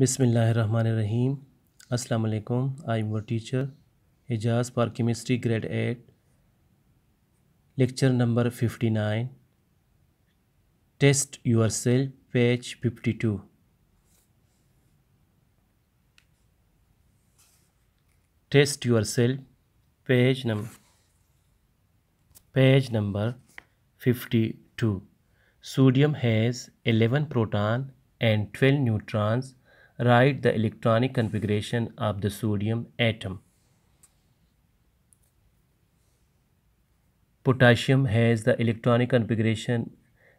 बिसमीम् अस्सलाम I am your teacher Ejaz for chemistry grade eight lecture number fifty nine test yourself page fifty two test yourself page number number fifty two sodium has eleven proton and twelve neutrons write the electronic configuration of the sodium atom. Potassium has the electronic configuration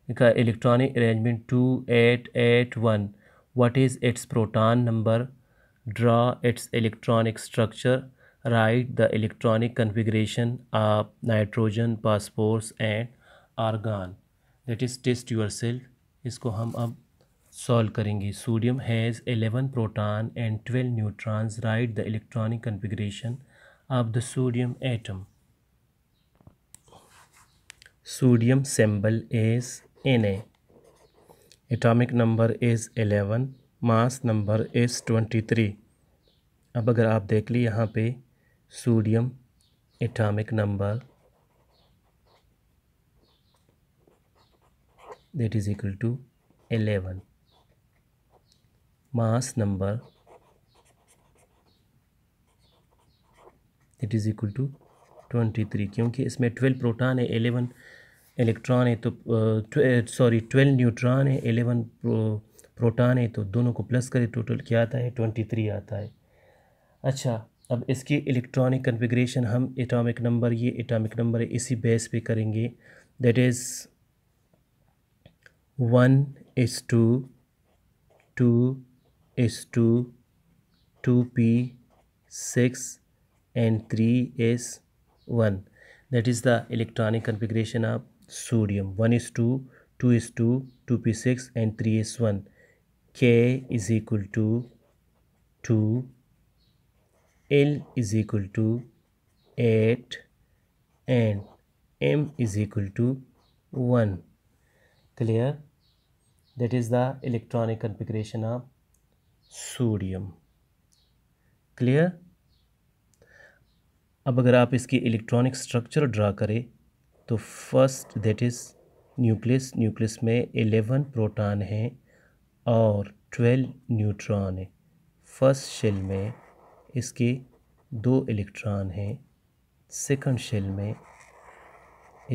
electronic arrangement 2881. What is its proton number? Draw its electronic structure. Write the electronic configuration of nitrogen, phosphorus and argon. That is test yourself. इसको हम अब solve करेंगे sodium has eleven proton and twelve neutrons right the electronic configuration of the sodium atom sodium symbol is N atomic number is eleven mass number is twenty three अब अगर आप देख ली यहाँ पे sodium atomic number that is equal to eleven mass number it is equal to twenty three क्योंकि इसमें twelve proton है एलेवन इलेक्ट्रॉन है तो सॉरी ट्वेल्व न्यूट्रॉन है एलेवन प्रोटॉन है तो दोनों को प्लस करें टोटल क्या आता है ट्वेंटी थ्री आता है अच्छा अब इसकी इलेक्ट्रॉनिक कन्फिग्रेशन हम एटॉमिक नंबर ये एटॉमिक नंबर इसी बेस पे करेंगे that is one is two two is two, 2p 6 and 3 is 1 that is the electronic configuration of sodium 1 is 2 2 is 2 2p6 and 3 is 1 k is equal to 2 l is equal to 8 and m is equal to 1 clear that is the electronic configuration of sodium clear अब अगर आप इसकी electronic structure draw करें तो first that is nucleus nucleus में eleven proton हैं और twelve neutron है फर्स्ट शेल में इसके दो इलेक्ट्रॉन हैं सेकंड शेल में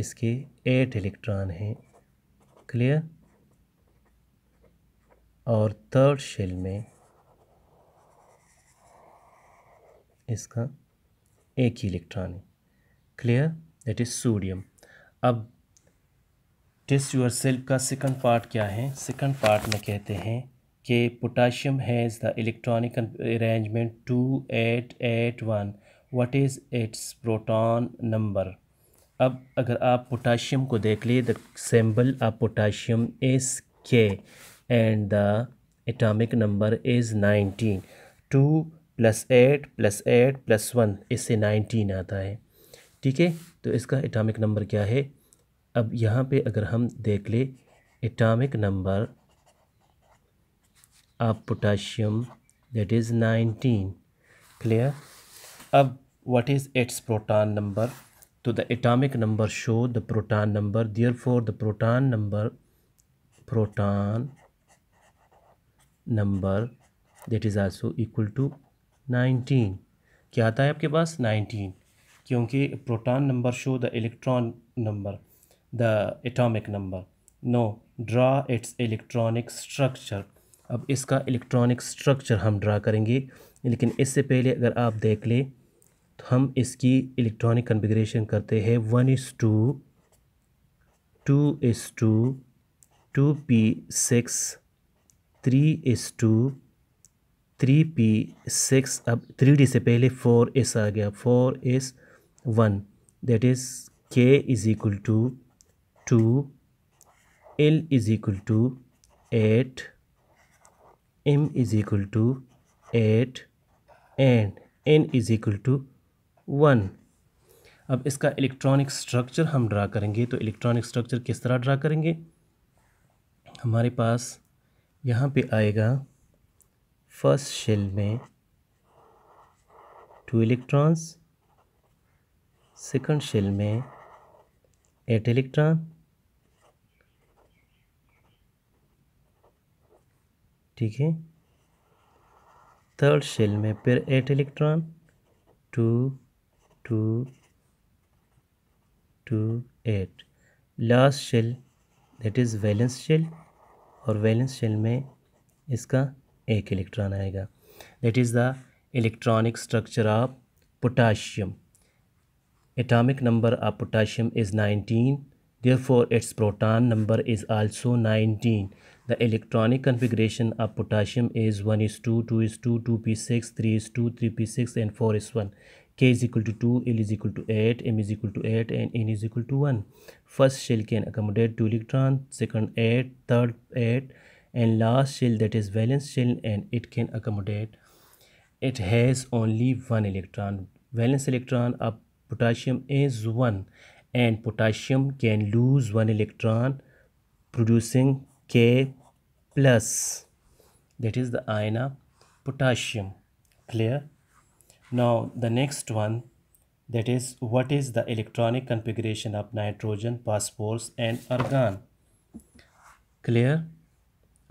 इसके एट इलेक्ट्रॉन हैं क्लियर और थर्ड शेल में इसका एक ही इलेक्ट्रॉन है क्लियर दैट इज़ सोडियम अब टेस्ट यूर सेल्फ का सेकंड पार्ट क्या है सेकंड पार्ट में कहते हैं कि potassium has the electronic arrangement two eight eight one what is its proton number अब अगर आप पोटाशियम को देख लें the symbol of potassium is K and the atomic number is nineteen two plus eight plus eight plus one इससे nineteen आता है ठीक है तो इसका एटॉमिक नंबर क्या है अब यहाँ पे अगर हम देख ले एटॉमिक नंबर आप potassium that is nineteen clear अब what is its proton number तो the atomic number show the proton number therefore the proton number proton number that is also equal to nineteen क्या आता है आपके पास nineteen क्योंकि proton number show the electron number the atomic number no draw its electronic structure अब इसका electronic structure हम draw करेंगे लेकिन इससे पहले अगर आप देख लें तो हम इसकी इलेक्ट्रॉनिक कन्फिग्रेशन करते हैं one is two two is two two P six three is two three P six अब थ्री डी से पहले फोर एस आ गया four S one that is K is equal to two L is equal to eight M is equal to eight and N is equal to one अब इसका electronic structure हम draw करेंगे तो electronic structure किस तरह draw करेंगे हमारे पास यहाँ पे आएगा फर्स्ट शेल में टू इलेक्ट्रॉन्स सेकंड शेल में एट इलेक्ट्रॉन ठीक है थर्ड शेल में फिर eight electron two two two eight last shell that is valence shell और वैलेंस शेल में इसका एक इलेक्ट्रॉन आएगा that is the electronic structure of potassium atomic number of potassium is nineteen therefore its proton number is also nineteen the electronic configuration of potassium is one is two two is two two P six three is two three P six and four is one K is equal to two L is equal to eight M is equal to eight and N is equal to one first shell can accommodate two electron second eight third eight and last shell that is valence shell and it can accommodate it has only one electron valence electron of potassium is one and potassium can lose one electron producing k plus that is the ion of potassium clear now the next one that is what is the electronic configuration of nitrogen phosphorus and argon clear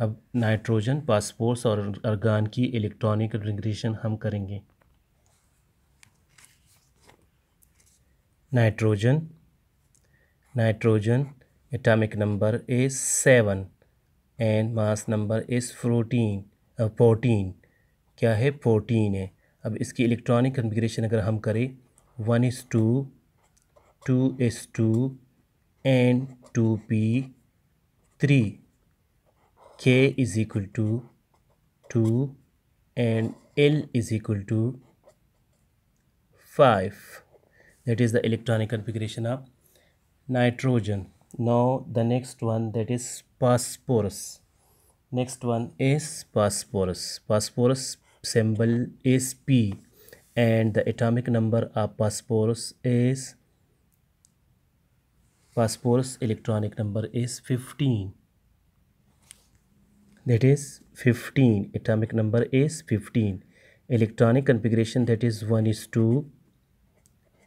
अब nitrogen passports और argon की electronic regression हम करेंगे nitrogen nitrogen atomic number is seven and mass number is fourteen fourteen क्या है fourteen है अब इसकी इलेक्ट्रॉनिक कन्फिग्रेशन अगर हम करें one is two two is two and two P three k is equal to 2 and l is equal to 5 that is the electronic configuration of nitrogen now the next one that is phosphorus next one is phosphorus phosphorus symbol is p and the atomic number of phosphorus is phosphorus electronic number is 15 that is 15 atomic number is 15 electronic configuration that is 1 is 2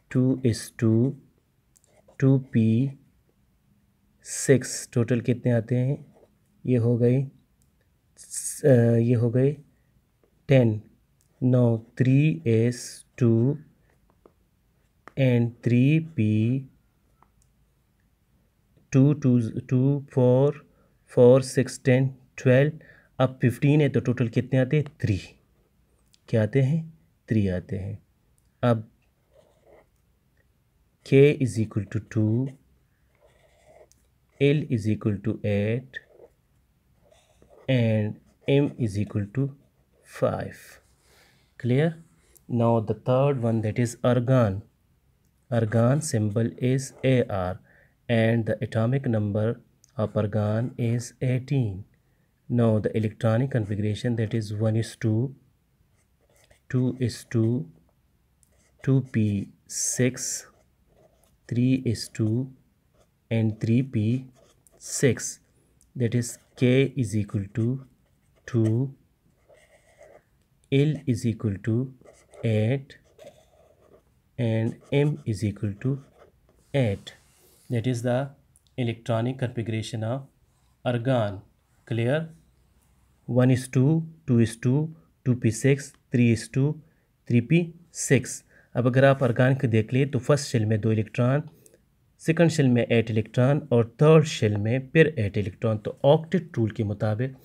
2 is 2 2p 6 total कितने आते हैं ये हो गई ये हो गई ten नौ three S two and three P two two two four four six ten twelve अब फिफ्टीन है तो टोटल कितने आते हैं थ्री क्या आते हैं थ्री आते हैं अब K is equal to two L is equal to eight and M is equal to five clear now the third one that is argon argon symbol is A R and the atomic number of argon is eighteen now the electronic configuration that is 1 is 2 2 is 2 2p6 3 is 2 and 3p6 that is k is equal to 2 l is equal to 8 and m is equal to 8 that is the electronic configuration of argon clear one is two two is two two P six three is two three P six अब अगर आप organ को देख लें तो first shell में दो electron second shell में एट इलेक्ट्रॉन और थर्ड शेल में फिर एट इलेक्ट्रॉन तो ऑक्टेट टूल के मुताबिक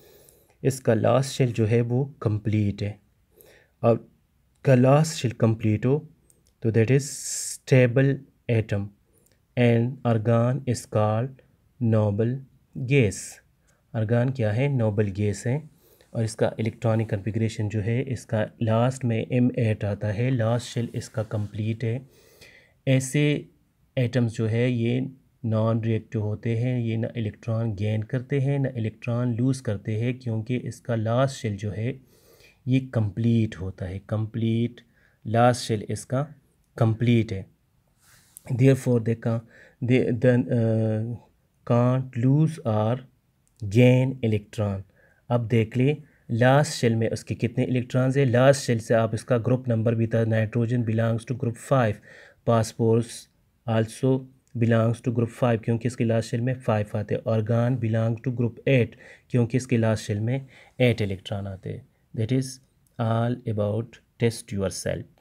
इसका लास्ट शेल जो है वो कंप्लीट है अब का लास्ट शेल कंप्लीट हो तो that is stable atom and argon is called noble gas argon क्या है नोबल गैस है और इसका इलेक्ट्रॉनिक कन्फिग्रेशन जो है इसका लास्ट में एम एट आता है लास्ट शेल इसका कंप्लीट है ऐसे एटम्स जो है ये नॉन रिएक्टिव होते हैं ये ना इलेक्ट्रॉन गेन करते हैं ना इलेक्ट्रॉन लूज़ करते हैं क्योंकि इसका लास्ट शेल जो है ये कंप्लीट होता है कंप्लीट लास्ट शेल इसका कंप्लीट है देयर फॉर दे का can't lose or gain electron अब देख लें लास्ट शेल में उसके कितने इलेक्ट्रॉन्स है लास्ट शेल से आप इसका ग्रुप नंबर भी था nitrogen belongs to group five phosphorus also belongs to group five क्योंकि इसके लास्ट शेल में फाइव आते हैं argon belong to group eight क्योंकि इसके लास्ट शेल में एट इलेक्ट्रॉन आते हैं that is all about test your self